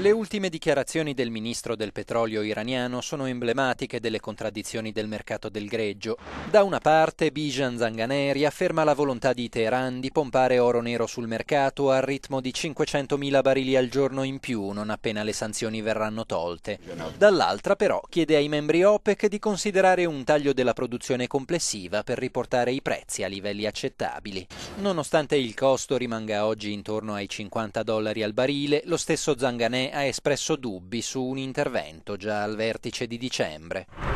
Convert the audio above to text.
Le ultime dichiarazioni del ministro del petrolio iraniano sono emblematiche delle contraddizioni del mercato del greggio. Da una parte Bijan Zanganeri afferma la volontà di Teheran di pompare oro nero sul mercato al ritmo di 500.000 barili al giorno in più non appena le sanzioni verranno tolte. Dall'altra però chiede ai membri OPEC di considerare un taglio della produzione complessiva per riportare i prezzi a livelli accettabili. Nonostante il costo rimanga oggi intorno ai 50 dollari al barile, lo stesso Zanganeri ha espresso dubbi su un intervento già al vertice di dicembre.